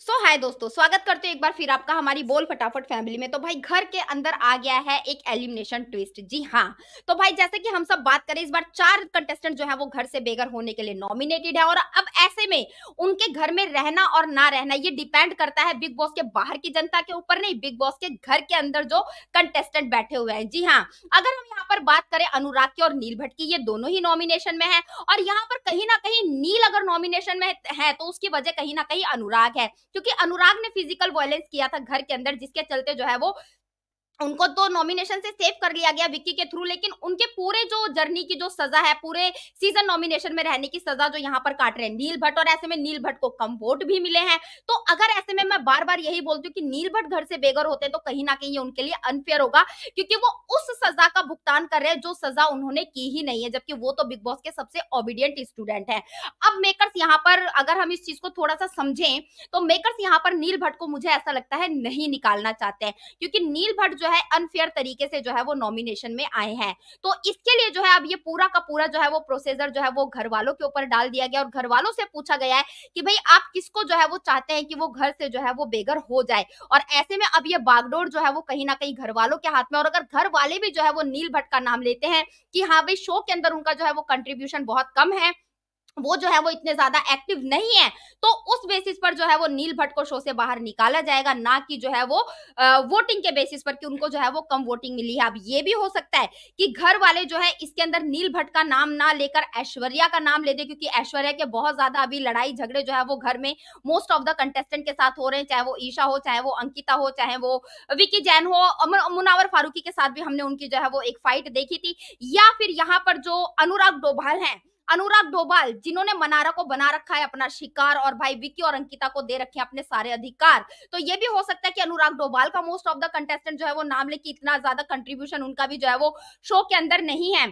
सो so, हाय दोस्तों स्वागत करते हैं एक बार फिर आपका हमारी बोल फटाफट फैमिली में तो भाई घर के अंदर आ गया है एक एलिमिनेशन ट्विस्ट जी हाँ तो भाई जैसे कि हम सब बात करें इस बार चार कंटेस्टेंट जो है वो घर से बेघर होने के लिए नॉमिनेटेड है और अब ऐसे में उनके घर में रहना और ना रहना ये डिपेंड करता है बिग बॉस के बाहर की जनता के ऊपर नहीं बिग बॉस के घर के अंदर जो कंटेस्टेंट बैठे हुए हैं जी हाँ अगर हम यहाँ पर बात करें अनुराग की और नील भट्ट की ये दोनों ही नॉमिनेशन में है और यहाँ पर कहीं ना कहीं नील अगर नॉमिनेशन में है तो उसकी वजह कहीं ना कहीं अनुराग है क्योंकि अनुराग ने फिजिकल वायलेंस किया था घर के अंदर जिसके चलते जो है वो उनको तो नॉमिनेशन से सेव कर लिया गया विक्की के थ्रू लेकिन उनके पूरे जो जर्नी की जो सजा है पूरे सीजन नॉमिनेशन में रहने की सजा जो यहाँ पर काट रहे हैं नील भट्ट और ऐसे में नील भट्ट को कम वोट भी मिले हैं तो अगर ऐसे में मैं बार बार यही बोलती हूँ कि नील भट्ट घर से बेघर होते हैं तो कहीं ना कहीं ये उनके लिए अनफेयर होगा क्योंकि वो उस सजा का भुगतान कर रहे हैं जो सजा उन्होंने की ही नहीं है जबकि वो तो बिग बॉस के सबसे ओबिडियंट स्टूडेंट है अब मेकर्स यहाँ पर अगर हम इस चीज को थोड़ा सा समझें तो मेकर्स यहाँ पर नील भट्ट को मुझे ऐसा लगता है नहीं निकालना चाहते हैं क्योंकि नील भट्ट जो है अनफेयर तरीके से जो है वो नॉमिनेशन में आए हैं तो इसके लिए जो है अब ये पूरा का पूरा जो है वो प्रोसेजर जो है वो घर वालों के ऊपर डाल दिया गया और घर वालों से पूछा गया है कि भाई आप किसको जो है वो चाहते हैं कि वो घर से जो है वो बेघर हो जाए और ऐसे में अब ये बागडोर जो है वो कहीं ना कहीं घर वालों के हाथ में और अगर घर वाले भी जो है वो नील भट्ट का नाम लेते हैं कि हाँ भाई शो के अंदर उनका जो है वो कंट्रीब्यूशन बहुत कम है वो जो है वो इतने ज्यादा एक्टिव नहीं है तो उस बेसिस पर जो है वो नील भट्ट को शो से बाहर निकाला जाएगा ना कि जो है वो वोटिंग के बेसिस पर कि उनको जो है वो कम वोटिंग मिली है अब ये भी हो सकता है कि घर वाले जो है इसके अंदर नील भट्ट का नाम ना लेकर ऐश्वर्या का नाम ले दे क्योंकि ऐश्वर्या के बहुत ज्यादा अभी लड़ाई झगड़े जो है वो घर में मोस्ट ऑफ द कंटेस्टेंट के साथ हो रहे हैं चाहे वो ईशा हो चाहे वो अंकिता हो चाहे वो विकी जैन हो मुनावर फारूकी के साथ भी हमने उनकी जो है वो एक फाइट देखी थी या फिर यहाँ पर जो अनुराग डोभाल है अनुराग डोबाल जिन्होंने मनारा को बना रखा है अपना शिकार और भाई विक्की और अंकिता को दे रखे अपने सारे अधिकार तो ये भी हो सकता है कि अनुराग डोबाल का मोस्ट ऑफ द कंटेस्टेंट जो है वो नाम ले कि इतना ज्यादा कंट्रीब्यूशन उनका भी जो है वो शो के अंदर नहीं है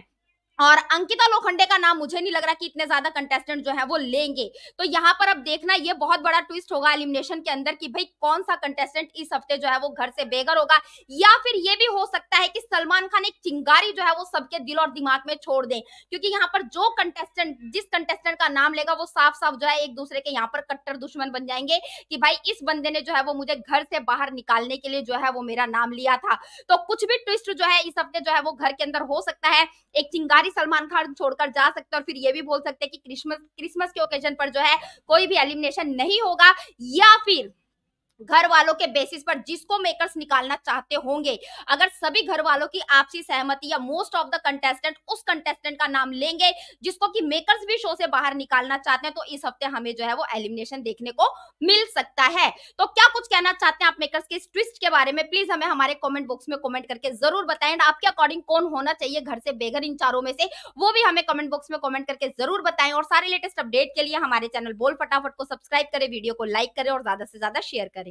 और अंकिता लोखंडे का नाम मुझे नहीं लग रहा कि इतने ज्यादा कंटेस्टेंट जो है वो लेंगे तो यहाँ पर अब देखना ये बहुत बड़ा ट्विस्ट होगा एलिमिनेशन के अंदर कि भाई कौन सा कंटेस्टेंट इस हफ्ते जो है वो घर से बेघर होगा या फिर ये भी हो सकता है कि सलमान खान एक चिंगारी जो है वो सबके दिल और दिमाग में छोड़ दें क्योंकि यहाँ पर जो कंटेस्टेंट जिस कंटेस्टेंट का नाम लेगा वो साफ साफ जो है एक दूसरे के यहाँ पर कट्टर दुश्मन बन जाएंगे कि भाई इस बंदे ने जो है वो मुझे घर से बाहर निकालने के लिए जो है वो मेरा नाम लिया था तो कुछ भी ट्विस्ट जो है इस हफ्ते जो है वो घर के अंदर हो सकता है एक चिंगारी सारी सलमान खान छोड़कर जा सकते हैं और फिर ये भी बोल सकते हैं कि क्रिसमस क्रिसमस के ओकेजन पर जो है कोई भी एलिमिनेशन नहीं होगा या फिर घर वालों के बेसिस पर जिसको मेकर्स निकालना चाहते होंगे अगर सभी घर वालों की आपसी सहमति या मोस्ट ऑफ द कंटेस्टेंट उस कंटेस्टेंट का नाम लेंगे जिसको कि मेकर्स भी शो से बाहर निकालना चाहते हैं तो इस हफ्ते हमें जो है वो एलिमिनेशन देखने को मिल सकता है तो क्या कुछ कहना चाहते हैं आप मेकर्स के इस ट्विस्ट के बारे में प्लीज हमें हमारे कॉमेंट बॉक्स में कॉमेंट करके जरूर बताएं एंड आपके अकॉर्डिंग कौन होना चाहिए घर से बेघर इन चारों में से वो भी हमें कमेंट बॉक्स में कॉमेंट करके जरूर बताएं और सारे लेटेस्ट अपडेट के लिए हमारे चैनल बोल फटाफट को सब्सक्राइब करें वीडियो को लाइक करें और ज्यादा से ज्यादा शेयर करें